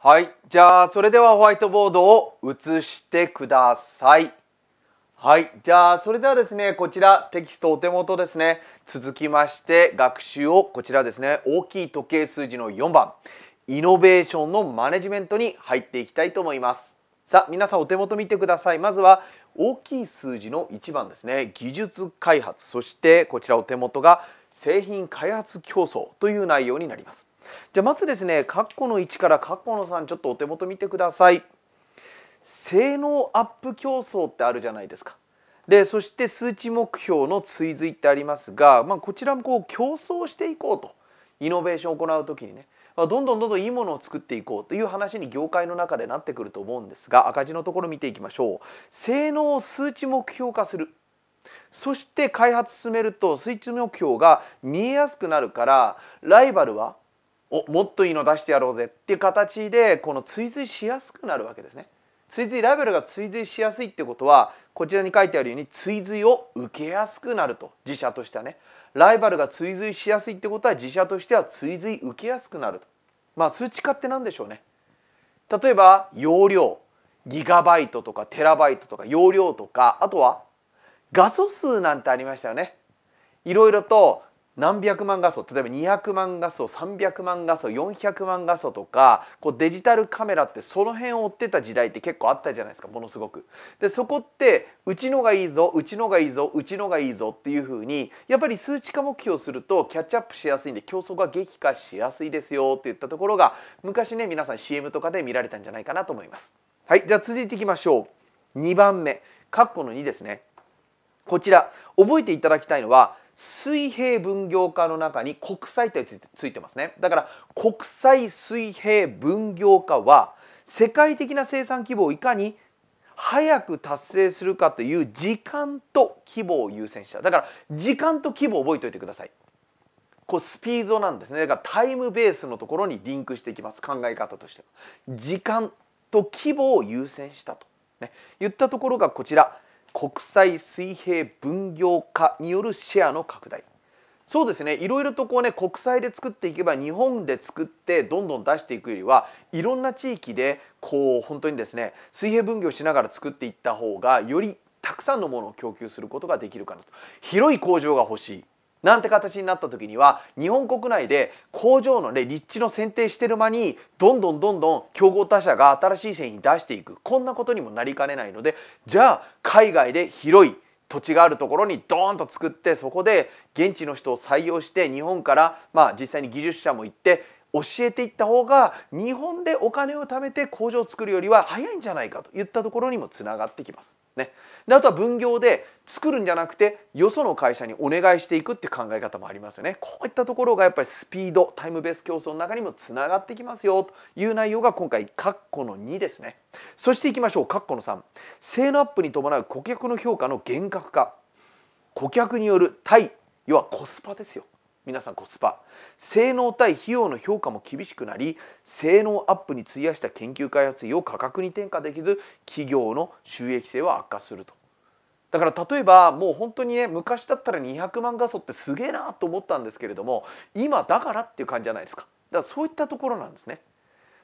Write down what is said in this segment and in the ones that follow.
はい。じゃあ、それではホワイトボードを写してください。はい。じゃあ、それではですね、こちらテキストお手元ですね。続きまして、学習をこちらですね、大きい時計数字の4番、イノベーションのマネジメントに入っていきたいと思います。さあ、皆さんお手元見てください。まずは、大きい数字の1番ですね、技術開発、そしてこちらお手元が製品開発競争という内容になります。じゃあまずですね括弧の1から括弧の3ちょっとお手元見てください性能アップ競争ってあるじゃないですかでそして数値目標の追随ってありますが、まあ、こちらもこう競争していこうとイノベーションを行う時にねどんどんどんどんいいものを作っていこうという話に業界の中でなってくると思うんですが赤字のところ見ていきましょう性能を数値目標化するそして開発進めると数値目標が見えやすくなるからライバルはおもっといいの出してやろうぜっていう形でこの追随しやすくなるわけですね。追随ライバルが追随しやすいってことはこちらに書いてあるように追随を受けやすくなると自社としてはねライバルが追随しやすいってことは自社としては追随受けやすくなるとまあ数値化って何でしょうね例えば容量ギガバイトとかテラバイトとか容量とかあとは画素数なんてありましたよねいろいろと何百万画素例えば200万画素300万画素400万画素とかこうデジタルカメラってその辺を追ってた時代って結構あったじゃないですかものすごく。でそこってうちのがいいぞうちのがいいぞうちのがいいぞっていうふうにやっぱり数値化目標をするとキャッチアップしやすいんで競争が激化しやすいですよっていったところが昔ね皆さん CM とかで見られたんじゃないかなと思います。はいじゃあ続いていきましょう2番目括弧の2ですねこちら覚えていただきたいのは水平分業化の中に国際ってついてますねだから国際水平分業化は世界的な生産規模をいかに早く達成するかという時間と規模を優先しただから時間と規模を覚えておいてくださいこうスピードなんですねだからタイムベースのところにリンクしていきます考え方としては時間と規模を優先したと、ね、言ったところがこちら国際水平分業化によるシェアの拡大そうですねいろいろとこうね国際で作っていけば日本で作ってどんどん出していくよりはいろんな地域でこう本当にですね水平分業しながら作っていった方がよりたくさんのものを供給することができるかなと広い工場が欲しいなんて形になった時には日本国内で工場の、ね、立地の選定してる間にどんどんどんどん競合他社が新しい製品出していくこんなことにもなりかねないのでじゃあ海外で広い土地があるところにドーンと作ってそこで現地の人を採用して日本から、まあ、実際に技術者も行って教えていった方が日本でお金を貯めて工場を作るよりは早いんじゃないかといったところにもつながってきます。ね、であとは分業で作るんじゃなくてよその会社にお願いしていくって考え方もありますよねこういったところがやっぱりスピードタイムベース競争の中にもつながってきますよという内容が今回括弧の2ですねそしていきましょう括弧の3性能アップに伴う顧客の評価の厳格化顧客による対要はコスパですよ皆さんコスパ性能対費用の評価も厳しくなり性能アップに費やした研究開発費を価格に転嫁できず企業の収益性は悪化するとだから例えばもう本当にね昔だったら200万画素ってすげえなと思ったんですけれども今だからっていう感じじゃないですかだからそういったところなんですね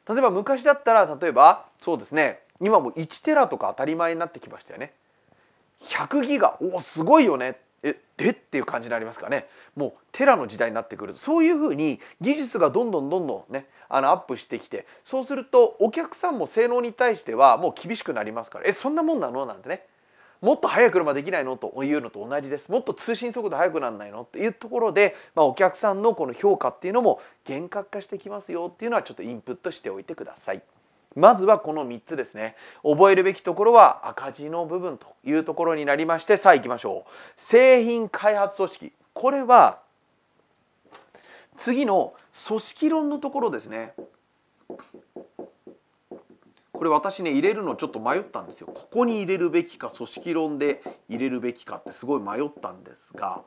例えば昔だったら例えばそうですね今も1テラとか当たり前になってきましたよね100ギガおおすごいよねえでっていう感じになりますかねもうテラの時代になってくるとそういうふうに技術がどんどんどんどんねあのアップしてきてそうするとお客さんも性能に対してはもう厳しくなりますからえそんなもんなのなんてねもっと速い車できないのというのと同じですもっと通信速度速くなんないのっていうところで、まあ、お客さんのこの評価っていうのも厳格化してきますよっていうのはちょっとインプットしておいてください。まずはこの3つですね覚えるべきところは赤字の部分というところになりましてさあ行きましょう製品開発組織これは次の組織論のところですねこれ私ね入れるのちょっと迷ったんですよここに入れるべきか組織論で入れるべきかってすごい迷ったんですが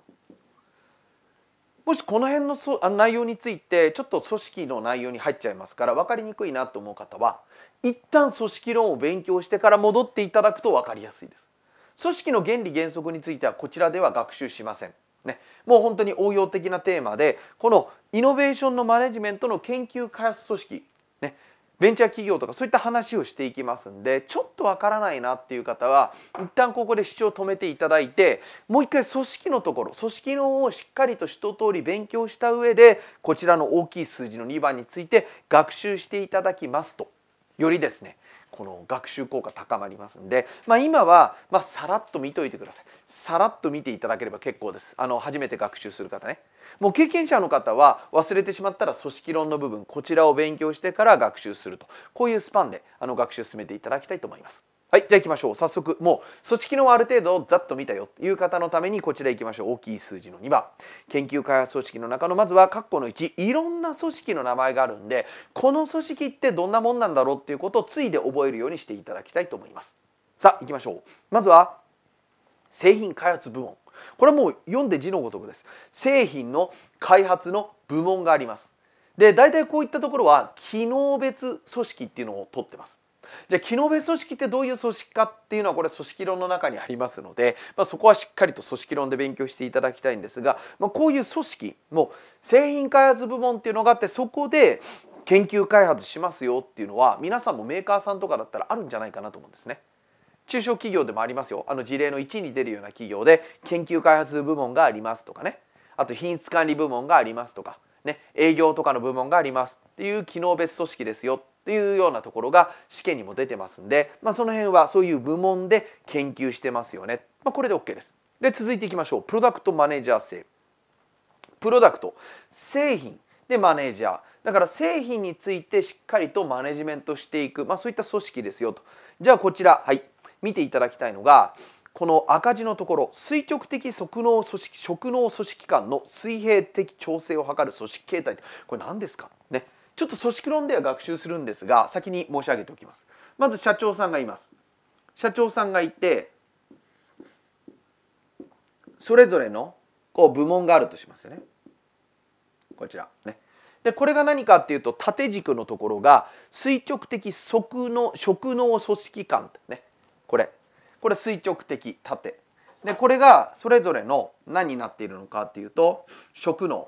もしこの辺の内容についてちょっと組織の内容に入っちゃいますから分かりにくいなと思う方は一旦組織論を勉強してから戻っていただくと分かりやすいです。組織の原理原則についてはこちらでは学習しません。ね、もう本当に応用的なテーマでこのイノベーションのマネジメントの研究開発組織、ね、ベンチャー企業とかそういった話をしていきますんでちょっとわからないなっていう方は一旦ここで主張を止めていただいてもう一回組織のところ組織のをしっかりと一通り勉強した上でこちらの大きい数字の2番について学習していただきますとよりですねこの学習効果高まりますんで、まあ、今は、まあ、さらっと見といてくださいさらっと見ていただければ結構ですあの初めて学習する方ねもう経験者の方は忘れてしまったら組織論の部分こちらを勉強してから学習するとこういうスパンであの学習を進めていただきたいと思います。はい、じゃあ行きましょう。早速、もう、組織のある程度ざっと見たよという方のために、こちら行きましょう。大きい数字の2番。研究開発組織の中の、まずは、括弧の1、いろんな組織の名前があるんで、この組織ってどんなもんなんだろうっていうことを、ついで覚えるようにしていただきたいと思います。さあ、行きましょう。まずは、製品開発部門。これはもう読んで字のごとくです。製品の開発の部門があります。で、大体こういったところは、機能別組織っていうのを取ってます。じゃあ機能別組織ってどういう組織かっていうのはこれ組織論の中にありますので、まあ、そこはしっかりと組織論で勉強していただきたいんですが、まあ、こういう組織もう製品開発部門っていうのがあってそこで研究開発しますよっていうのは皆さんもメーカーさんとかだったらあるんじゃないかなと思うんですね。中小企業でもありますよあの事例の1に出るような企業で研究開発部門がありますとかねあと品質管理部門がありますとか、ね、営業とかの部門がありますっていう機能別組織ですよというようなところが試験にも出てますんで、まあ、その辺はそういう部門で研究してますよね。まあ、これで OK です。で続いていきましょう。プロダクトマネージャー制。プロダクト製品でマネージャーだから製品についてしっかりとマネジメントしていく、まあ、そういった組織ですよとじゃあこちら、はい、見ていただきたいのがこの赤字のところ垂直的職能組織職能組織間の水平的調整を図る組織形態これ何ですかねちょっと組織論では学習するんですが先に申し上げておきますまず社長さんがいます社長さんがいてそれぞれのこう部門があるとしますよねこちらねでこれが何かっていうと縦軸のところが垂直的即の職能組織感ねこれこれ垂直的縦でこれがそれぞれの何になっているのかっていうと職能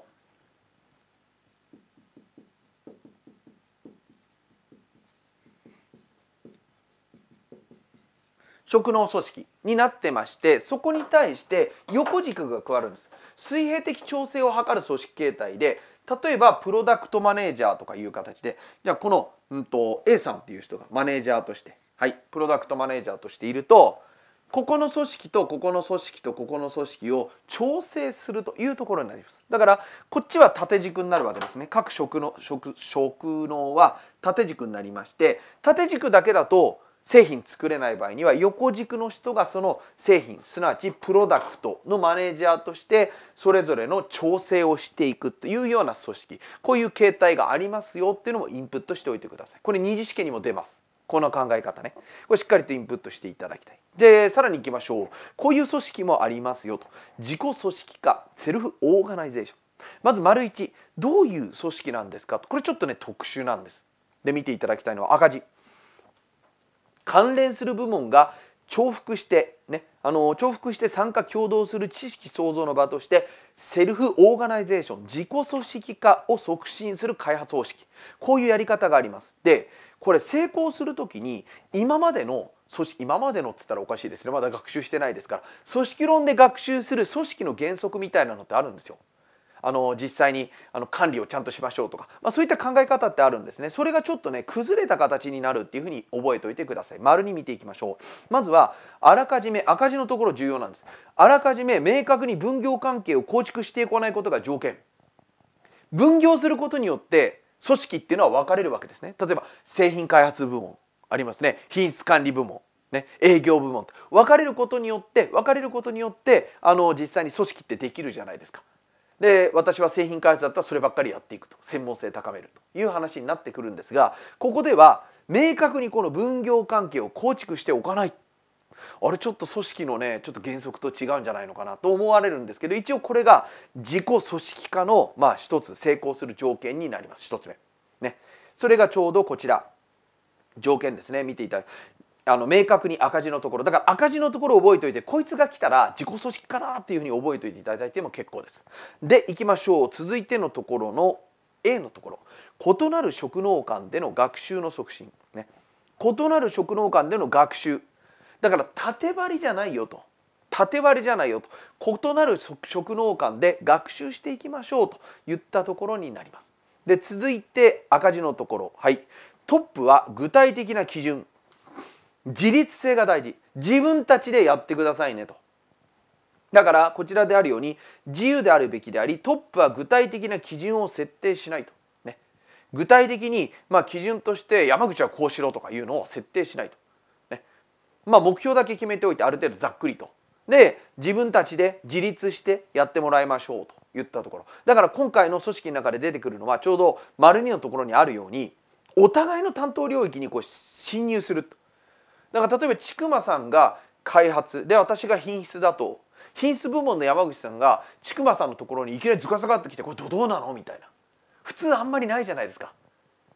職能組織になってましてそこに対して横軸が加わるんです水平的調整を図る組織形態で例えばプロダクトマネージャーとかいう形でじゃあこの、うんと、A さんっていう人がマネージャーとしてはいプロダクトマネージャーとしているとここの組織とここの組織とここの組織を調整するというところになりますだからこっちは縦軸になるわけですね各職の職職能は縦軸になりまして縦軸だけだと製品作れない場合には横軸の人がその製品すなわちプロダクトのマネージャーとしてそれぞれの調整をしていくというような組織こういう形態がありますよっていうのもインプットしておいてくださいこれ二次試験にも出ますこの考え方ねこれしっかりとインプットしていただきたいでさらにいきましょうこういう組織もありますよと自己組織化セルフオーガナイゼーションまず丸1どういう組織なんですかとこれちょっとね特殊なんですで見ていただきたいのは赤字関連する部門が重複してねあの重複して参加共同する知識創造の場としてセルフオーガナイゼーション自己組織化を促進する開発方式こういうやり方があります。でこれ成功する時に今までの組織今までのっつったらおかしいですねまだ学習してないですから組織論で学習する組織の原則みたいなのってあるんですよ。あの実際にあの管理をちゃんとしましょうとか、まあ、そういった考え方ってあるんですねそれがちょっとね崩れた形になるっていうふうに覚えておいてください丸に見ていきましょうまずはあらかじめ赤字のところ重要なんですあらかじめ明確に分業関係を構築してこないことが条件分業することによって組織っていうのは分かれるわけですね例えば製品開発部門ありますね品質管理部門ね、営業部門分かれることによって分かれることによってあの実際に組織ってできるじゃないですかで私は製品開発だったらそればっかりやっていくと専門性高めるという話になってくるんですがここでは明確にこの分業関係を構築しておかないあれちょっと組織のねちょっと原則と違うんじゃないのかなと思われるんですけど一応これが自己組織化のまあ一つ成功する条件になります1つ目。ね、それがちょうどこちら条件ですね見ていただあの明確に赤字のところだから赤字のところを覚えておいてこいつが来たら自己組織化だっていうふうに覚えておいていただいても結構です。でいきましょう続いてのところの A のところ異なる職能間での学習の促進、ね、異なる職能間での学習だから縦割りじゃないよと縦割りじゃないよと異なる職能間で学習していきましょうといったところになります。で続いて赤字のところはいトップは具体的な基準自立性が大事自分たちでやってくださいねとだからこちらであるように自由であるべきでありトップは具体的な基準を設定しないと、ね、具体的に、まあ、基準として山口はこうしろとかいうのを設定しないと、ねまあ、目標だけ決めておいてある程度ざっくりとで自分たちで自立してやってもらいましょうと言ったところだから今回の組織の中で出てくるのはちょうど丸2のところにあるようにお互いの担当領域にこう侵入するとだから例えば千曲さんが開発で私が品質だと品質部門の山口さんが千曲さんのところにいきなりずかさがってきてこれどうなのみたいな普通あんまりないじゃないですか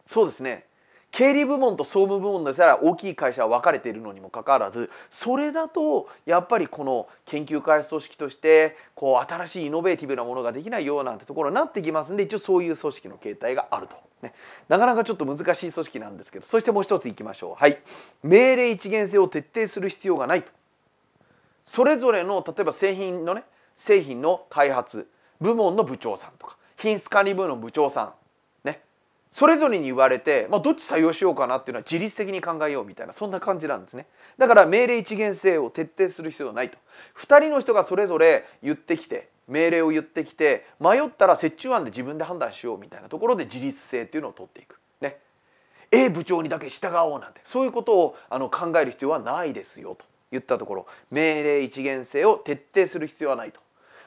そうですね経理部門と総務部門でさら大きい会社は分かれているのにもかかわらずそれだとやっぱりこの研究開発組織としてこう新しいイノベーティブなものができないようなんてところになってきますんで一応そういう組織の形態があると、ね、なかなかちょっと難しい組織なんですけどそしてもう一ついきましょうはい命令一元性を徹底する必要がないとそれぞれの例えば製品のね製品の開発部門の部長さんとか品質管理部の部長さんそれぞれに言われて、まあ、どっち採用しようかなっていうのは自律的に考えようみたいなそんな感じなんですねだから命令一元性を徹底する必要はないと2人の人がそれぞれ言ってきて命令を言ってきて迷ったら折衷案で自分で判断しようみたいなところで自律性っていうのを取っていくね A 部長にだけ従おうなんてそういうことをあの考える必要はないですよと言ったところ命令一元性を徹底する必要はないと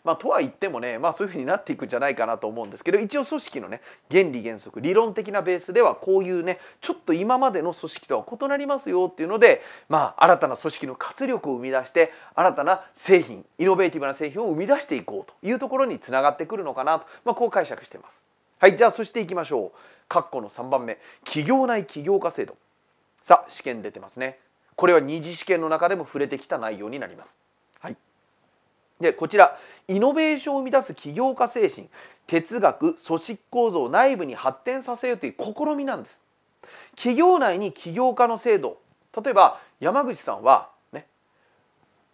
まあ、とは言ってもね、まあ、そういうふうになっていくんじゃないかなと思うんですけど一応組織のね原理原則理論的なベースではこういうねちょっと今までの組織とは異なりますよっていうので、まあ、新たな組織の活力を生み出して新たな製品イノベーティブな製品を生み出していこうというところにつながってくるのかなと、まあ、こう解釈してます。はい、じゃあそしていきましょう。括弧の3番目企業内起業家制度さあ試験出てますねこれは二次試験の中でも触れてきた内容になりますでこちらイノベーションを生み出す起業家精神哲学組織構造を内部に発展させようという試みなんです企業内に起業家の制度例えば山口さんは、ね、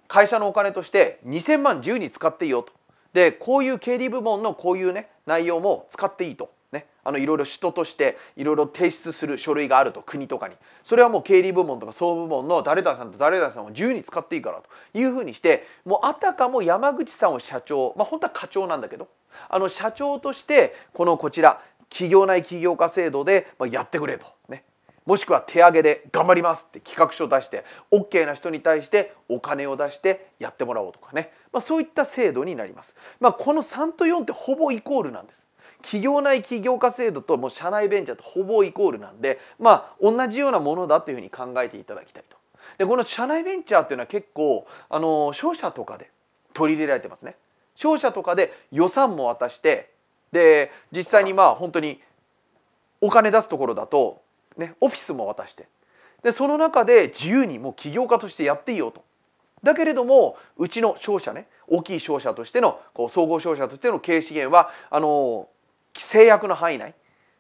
会社のお金として2,000万自由に使っていいよとでこういう経理部門のこういうね内容も使っていいとあのいろいろ首都としていろいろ提出する書類があると国とかにそれはもう経理部門とか総務部門の誰々さんと誰々さんを自由に使っていいからというふうにしてもうあたかも山口さんを社長まあ本当は課長なんだけどあの社長としてこのこちら企業内起業家制度でやってくれとねもしくは手上げで頑張りますって企画書を出して OK な人に対してお金を出してやってもらおうとかね、まあ、そういった制度になります。まあ、この3と4ってほぼイコールなんです。企業内起業家制度ともう社内ベンチャーとほぼイコールなんでまあ同じようなものだというふうに考えていただきたいと。でこの社内ベンチャーっていうのは結構あの商社とかで取り入れられてますね。商社とかで予算も渡してで実際にまあ本当にお金出すところだと、ね、オフィスも渡してでその中で自由にもう起業家としてやっていいよと。だけれどもうちの商社ね大きい商社としてのこう総合商社としての経営資源はあの制約の範囲内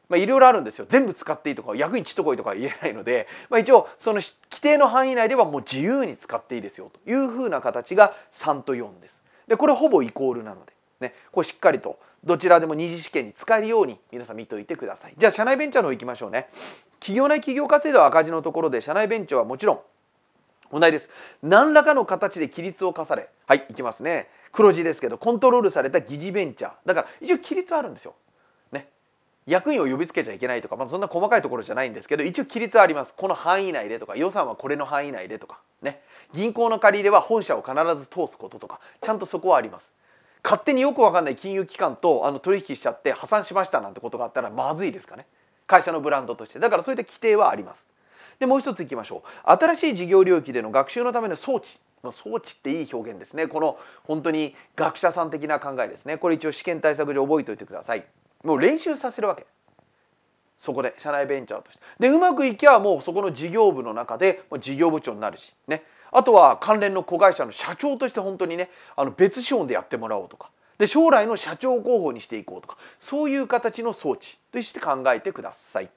まあ、いろいろあるんですよ全部使っていいとか役にちっとこいとか言えないので、まあ、一応その規定の範囲内ではもう自由に使っていいですよというふうな形が3と4です。でこれほぼイコールなので、ね、こうしっかりとどちらでも二次試験に使えるように皆さん見といてください。じゃあ社内ベンチャーの方行きましょうね。企業内企業化制度は赤字のところで社内ベンチャーはもちろん問題です。何らかの形で規律を課されはい行きますね黒字ですけどコントロールされた疑似ベンチャーだから一応規律はあるんですよ。役員を呼びつけちゃいけないとか、まあ、そんな細かいところじゃないんですけど一応規律はありますこの範囲内でとか予算はこれの範囲内でとかね銀行の借り入れは本社を必ず通すこととかちゃんとそこはあります勝手によくわかんない金融機関とあの取引しちゃって破産しましたなんてことがあったらまずいですかね会社のブランドとしてだからそういった規定はありますでもう一ついきましょう新しい事業領域での学習のための装置装置っていい表現ですねこの本当に学者さん的な考えですねこれ一応試験対策上覚えておいてくださいもう練習させるわけそこで社内ベンチャーとしてでうまくいきゃもうそこの事業部の中で事業部長になるしねあとは関連の子会社の社長として本当にねあの別資本でやってもらおうとかで将来の社長候補にしていこうとかそういう形の装置として考えてください。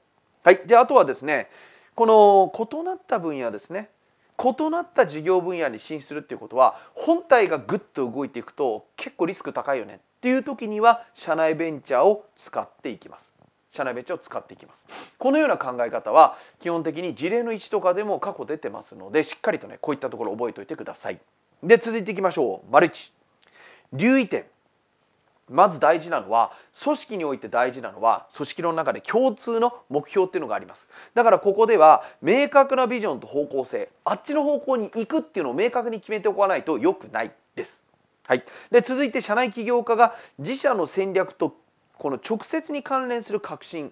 はい、であとはですねこの異なった分野ですね異なった事業分野に進出するっていうことは本体がグッと動いていくと結構リスク高いよねていう時には社内ベンチャーを使っていきます。社内ベンチャーを使っていきますこのような考え方は基本的に事例の1とかでも過去出てますのでしっかりとねこういったところ覚えておいてくださいで続いていきましょう丸1留意点まず大事なのは組織において大事なのは組織の中で共通の目標っていうのがありますだからここでは明確なビジョンと方向性あっちの方向に行くっていうのを明確に決めておかないと良くないですはい、で続いて社内起業家が自社の戦略とこの直接に関連する革新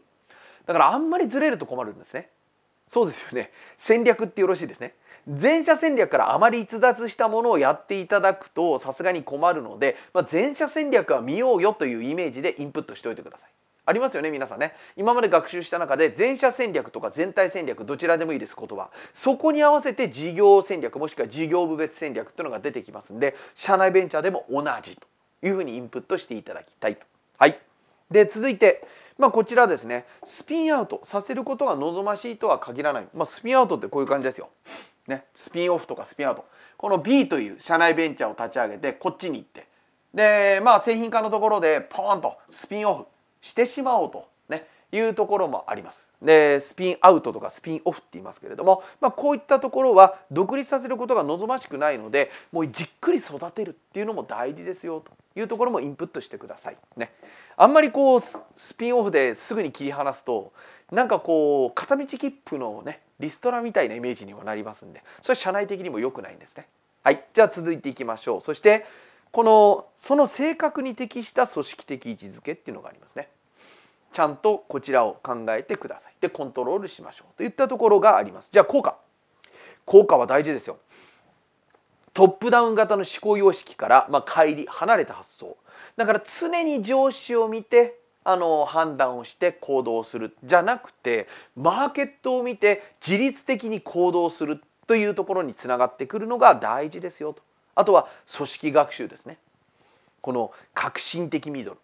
だからあんまりずれると困るんですねそうですよね戦略ってよろしいですね全社戦略からあまり逸脱したものをやっていただくとさすがに困るので、まあ、全社戦略は見ようよというイメージでインプットしておいてくださいありますよね皆さんね今まで学習した中で全社戦略とか全体戦略どちらでもいいです言葉そこに合わせて事業戦略もしくは事業部別戦略というのが出てきますんで社内ベンチャーでも同じというふうにインプットしていただきたいと。はい、で続いてまあ、こちらですねスピンアウトさせることが望ましいとは限らない、まあ、スピンアウトってこういう感じですよ。ね、スピンオフとかスピンアウトこの B という社内ベンチャーを立ち上げてこっちに行ってでまあ製品化のところでポーンとスピンオフしてしまおうと、ね、いうところもあります。でスピンアウトとかスピンオフって言いますけれども、まあ、こういったところは独立させることが望ましくないのでもうじっくり育てるっていうのも大事ですよというところもインプットしてください。ね、あんまりこうスピンオフですぐに切り離すとなんかこう片道切符のねリストラみたいなイメージにもなりますんでそれは社内的にも良くないんですね。はい、じゃあ続いていきましょう。そしてこのその性格に適した組織的位置づけっていうのがありますね。ちゃんとこちらを考えてください。でコントロールしましょうといったところがあります。じゃあ効果効果は大事ですよ。トップダウン型の思考様式から、まあ、乖離離れた発想だから常に上司を見てあの判断をして行動するじゃなくてマーケットを見て自律的に行動するというところにつながってくるのが大事ですよと。あとは組織学習ですねこの革新的ミドル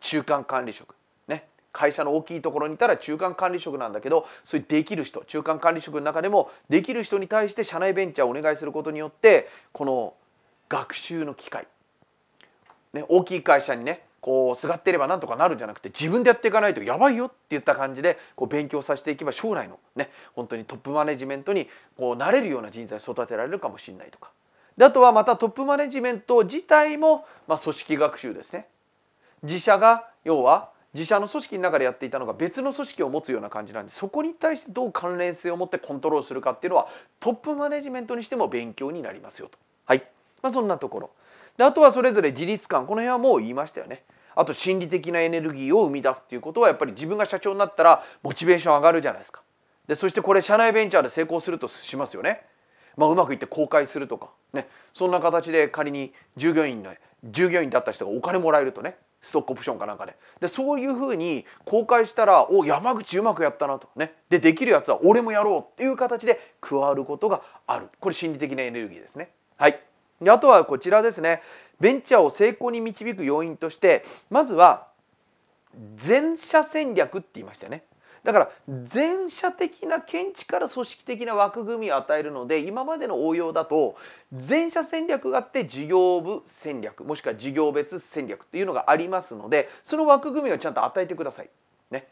中間管理職ね会社の大きいところにいたら中間管理職なんだけどそういうできる人中間管理職の中でもできる人に対して社内ベンチャーをお願いすることによってこの学習の機会、ね、大きい会社にねこうすがってればなんとかなるんじゃなくて自分でやっていかないとやばいよって言った感じでこう勉強させていけば将来のね本当にトップマネジメントにこうなれるような人材育てられるかもしれないとかであとはまたトップマネジメント自体も、まあ、組織学習ですね自社が要は自社の組織の中でやっていたのが別の組織を持つような感じなんでそこに対してどう関連性を持ってコントロールするかっていうのはトップマネジメントにしても勉強になりますよと。はいまあ、そんなところであとはそれぞれ自立感この辺はもう言いましたよね。あと心理的なエネルギーを生み出すっていうことはやっぱり自分が社長になったらモチベーション上がるじゃないですか。でそしてこれ社内ベンチャーで成功するとしますよね。まあ、うまくいって公開するとか、ね、そんな形で仮に従業員の従業員だった人がお金もらえるとねストックオプションかなんかででそういうふうに公開したら「お山口うまくやったな」とねでできるやつは俺もやろうっていう形で加わることがあるこれ心理的なエネルギーですね。はいであとはこちらですねベンチャーを成功に導く要因としてまずは全社戦略って言いましたよねだから前者的な見地から組織的な枠組みを与えるので今までの応用だと前者戦略があって事業部戦略もしくは事業別戦略っていうのがありますのでその枠組みをちゃんと与えてください。ね、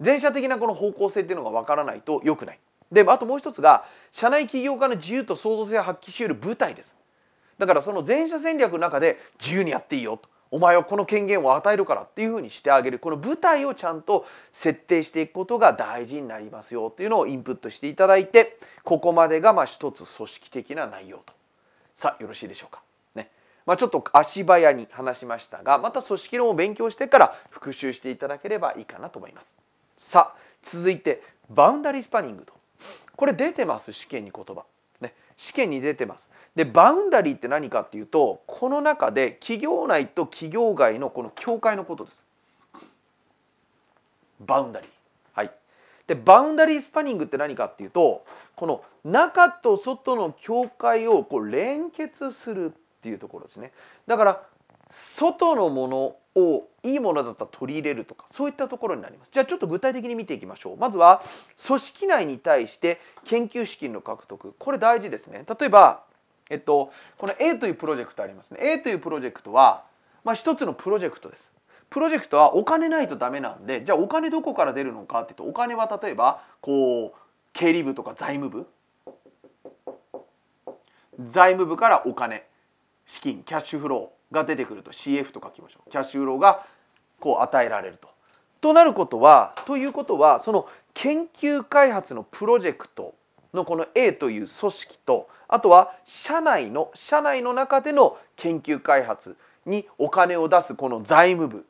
全社的なこの方向性っていうのがわからないと良くない。であともう一つが社内起業家の自由と創造性を発揮しうる舞台です。だからその前者戦略の中で自由にやっていいよとお前はこの権限を与えるからっていうふうにしてあげるこの舞台をちゃんと設定していくことが大事になりますよっていうのをインプットしていただいてここまでがまあ一つ組織的な内容とさあよろしいでしょうか。ねまあ、ちょっと足早に話しましたがまた組織論を勉強してから復習していただければいいかなと思います。さあ続いてバウンダリースパニングとこれ出てます試験に言葉、ね、試験に出てますでバウンダリーって何かっていうとこの中で企業内と企業外のこの境界のことです。バウンダリー。はい、でバウンダリースパニングって何かっていうとこの中と外の境界をこう連結するっていうところですね。だから外のものをいいものだったら取り入れるとかそういったところになりますじゃあちょっと具体的に見ていきましょうまずは組織内に対して研究資金の獲得これ大事ですね例えばえっと、この A というプロジェクトありますね。A というプロジェクトは、まあ、一つのプロジェクトです。プロジェクトはお金ないとダメなんでじゃあお金どこから出るのかっていうとお金は例えばこう経理部とか財務部財務部からお金資金キャッシュフローが出てくると CF と書きましょうキャッシュフローがこう与えられると。となることはということはその研究開発のプロジェクトのこの A という組織とあとは社内の社内の中での研究開発にお金を出すこの財務部、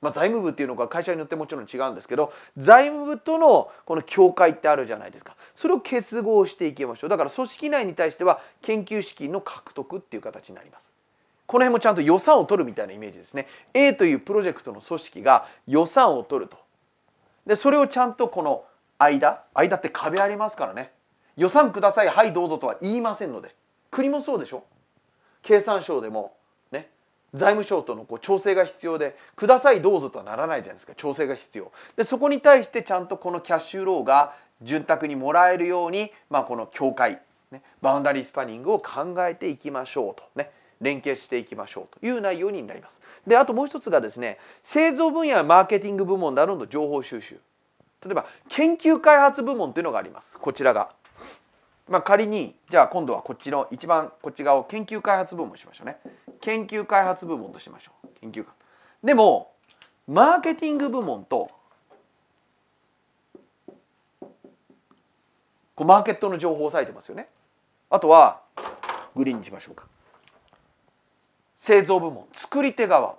まあ、財務部っていうのが会社によってもちろん違うんですけど財務部とのこの境界ってあるじゃないですかそれを結合していきましょうだから組織内に対しては研究資金の獲得っていう形になります。この辺もちゃんと予算を取るみたいなイメージですね A というプロジェクトの組織が予算を取るとでそれをちゃんとこの間間って壁ありますからね予算くださいはいどうぞとは言いませんので国もそうでしょ経産省でもね財務省とのこう調整が必要でくださいどうぞとはならないじゃないですか調整が必要でそこに対してちゃんとこのキャッシュローが潤沢にもらえるように、まあ、この協会、ね、バウンダリースパニングを考えていきましょうとね連携していきましょうという内容になります。であともう一つがですね製造分野マーケティング部門などの情報収集例えば研究開発部門というのがありますこちらが。まあ、仮にじゃあ今度はこっちの一番こっち側を研究開発部門しましょうね研究開発部門としましょう研究でもマーケティング部門とこうマーケットの情報を押さえてますよねあとはグリーンにしましょうか製造部門作り手側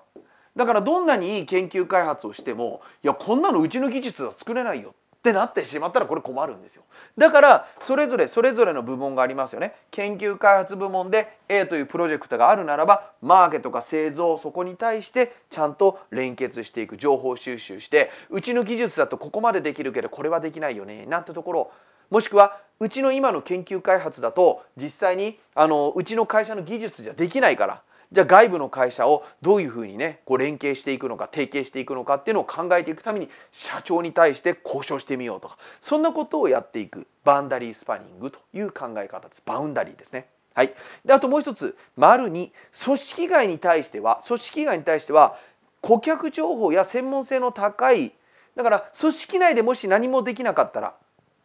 だからどんなにいい研究開発をしてもいやこんなのうちの技術は作れないよってなってしまったらこれ困るんですよだからそれぞれそれぞれの部門がありますよね研究開発部門で A というプロジェクトがあるならばマーケットか製造そこに対してちゃんと連結していく情報収集してうちの技術だとここまでできるけどこれはできないよねなんてところもしくはうちの今の研究開発だと実際にあのうちの会社の技術じゃできないからじゃあ外部の会社をどういうふうにねこう連携していくのか提携していくのかっていうのを考えていくために社長に対して交渉してみようとかそんなことをやっていくバンダリースパニングという考え方ですバウンダリーですね。はい、であともう一つ丸2組織外に対しては組織外に対しては顧客情報や専門性の高いだから組織内でもし何もできなかったら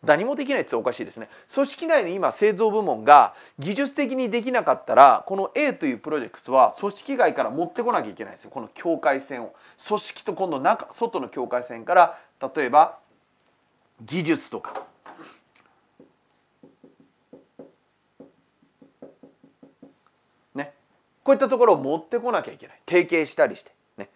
何もできないっておかしいですね組織内の今製造部門が技術的にできなかったらこの A というプロジェクトは組織外から持ってこなきゃいけないんですよこの境界線を組織と今度中外の境界線から例えば技術とかねこういったところを持ってこなきゃいけない提携したりしてね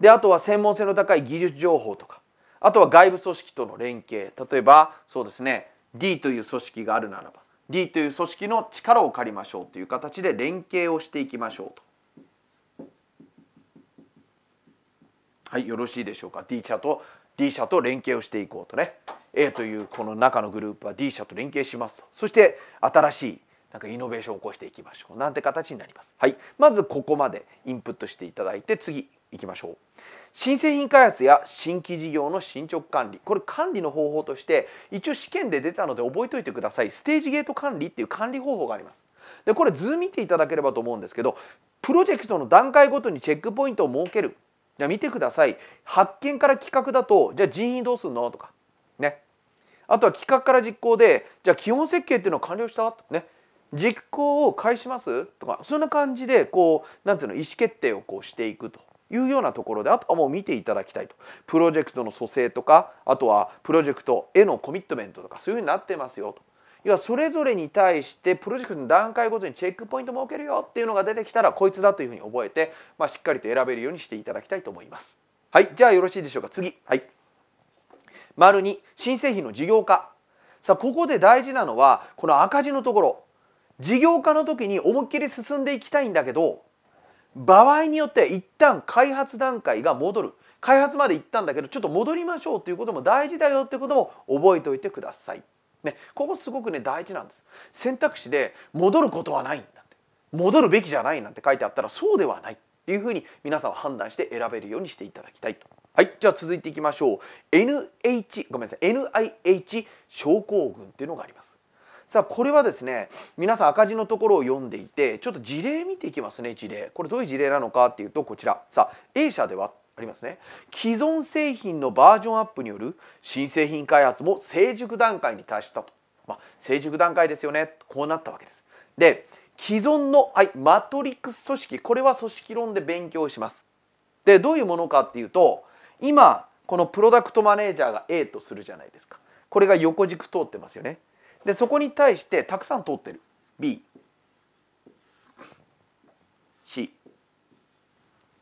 であとは専門性の高い技術情報とかあとは外部組織との連携例えばそうですね D という組織があるならば D という組織の力を借りましょうという形で連携をしていきましょうと。はいよろしいでしょうか D 社と D 社と連携をしていこうとね A というこの中のグループは D 社と連携しますとそして新しいなんかイノベーションを起こしていきましょうなんて形になります。はい、まずここまでインプットしていただいて次いきましょう新製品開発や新規事業の進捗管理これ管理の方法として一応試験で出たので覚えておいてくださいステージゲート管理っていう管理方法がありますでこれ図見ていただければと思うんですけどプロジェクトの段階ごとにチェックポイントを設けるじゃあ見てください発見から企画だとじゃあ人員どうすんのとかねあとは企画から実行でじゃあ基本設計っていうのは完了したとね実行を開始しますとかそんな感じでこう何ていうの意思決定をこうしていくというようなところであとはもう見ていただきたいとプロジェクトの蘇生とかあとはプロジェクトへのコミットメントとかそういうふうになってますよと要はそれぞれに対してプロジェクトの段階ごとにチェックポイント設けるよっていうのが出てきたらこいつだというふうに覚えて、まあ、しっかりと選べるようにしていただきたいと思います。はいじゃあよろしいでしょうか次。はい丸2新製品の事業化さあここで大事なのはこの赤字のところ事業化の時に思いっきり進んでいきたいんだけど場合によって一旦開発段階が戻る開発まで行ったんだけどちょっと戻りましょうということも大事だよってことも覚えておいてください。ね、ここすごくね大事なんです。選択肢で戻ることはないんだって戻るべきじゃないなんて書いてあったらそうではないっていうふうに皆さんは判断して選べるようにしていただきたいと。はい、じゃあ続いていきましょう。NH ごめんなさい NIH 症候群っていうのがあります。さあこれはですね皆さん赤字のところを読んでいてちょっと事例見ていきますね事例これどういう事例なのかっていうとこちらさあ A 社ではありますね既存製品のバージョンアップによる新製品開発も成熟段階に達したと、まあ、成熟段階ですよねこうなったわけですで既存の、はい、マトリックス組織これは組織論で勉強しますでどういうものかっていうと今このプロダクトマネージャーが A とするじゃないですかこれが横軸通ってますよねでそこに対してたくさん通ってる BC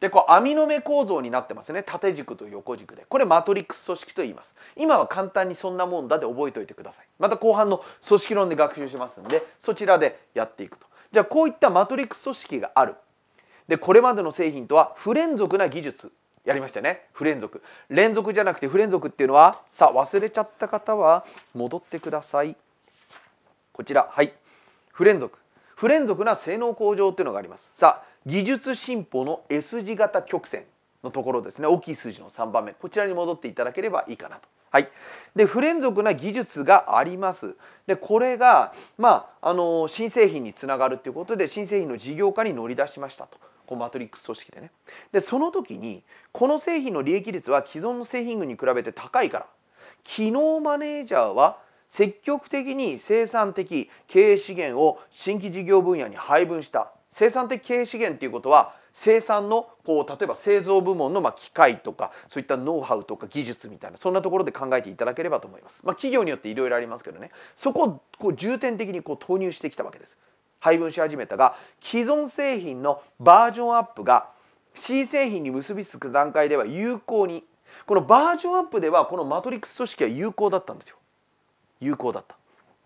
でこう網の目構造になってますね縦軸と横軸でこれマトリックス組織と言います今は簡単にそんなもんだで覚えておいてくださいまた後半の組織論で学習しますんでそちらでやっていくとじゃあこういったマトリックス組織があるでこれまでの製品とは不連続な技術やりましたね不連続連続じゃなくて不連続っていうのはさあ忘れちゃった方は戻ってくださいこちらはい不連続不連続な性能向上っていうのがありますさあ技術進歩の S 字型曲線のところですね大きい数字の3番目こちらに戻っていただければいいかなと。はい、で不連続な技術がありますでこれが、まあ、あの新製品につながるということで新製品の事業化に乗り出しましたとこうマトリックス組織でねでその時にこの製品の利益率は既存の製品群に比べて高いから機能マネージャーは積極的に生産的経営資源を新規事業分野に配分した生産的経営資源っていうことは生産のこう例えば製造部門のま機械とかそういったノウハウとか技術みたいなそんなところで考えていただければと思います、まあ、企業によっていろいろありますけどねそこをこう重点的にこう投入してきたわけです配分し始めたが既存製品のバージョンアップが新製品に結びつく段階では有効にこのバージョンアップではこのマトリックス組織は有効だったんですよ有効だった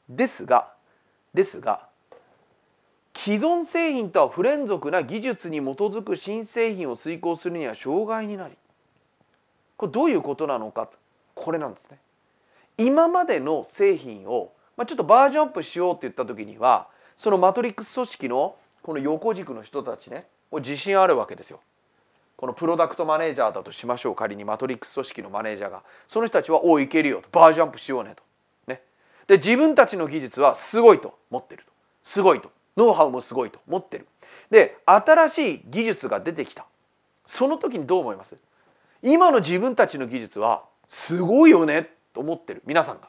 ですがですが既存製品とは不連続な技術に基づく新製品を遂行するには障害になりこれどういうことなのかこれなんですね。今までの製品を、まあ、ちょっとバージョンアップしようって言った時にはそのマトリックス組織のこの横軸の人たちね自信あるわけですよ。このプロダクトマネージャーだとしましょう仮にマトリックス組織のマネージャーがその人たちは「おいいけるよ」と「バージョンアップしようね」とで自分たちの技術はすごいと思ってるとすごいとノウハウもすごいと思ってるで新しい技術が出てきたその時にどう思います今の自分たちの技術はすごいよねと思ってる皆さんが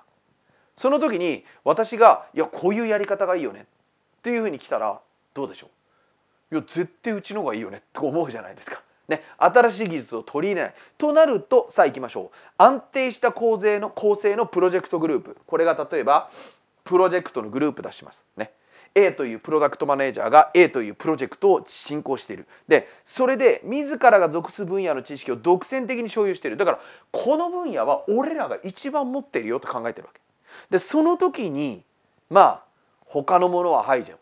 その時に私が「いやこういうやり方がいいよね」っていうふうに来たらどうでしょういや絶対うちの方がいいよねって思うじゃないですかね、新しい技術を取り入れないとなるとさあいきましょう安定した構成の構成のプロジェクトグループこれが例えばプロジェクトのグループ出します。ね A というプロダクトマネージャーが A というプロジェクトを進行しているでそれで自らが属す分野の知識を独占的に所有しているだからこの分野は俺らが一番持ってるよと考えてるわけでその時にまあ他のものは排除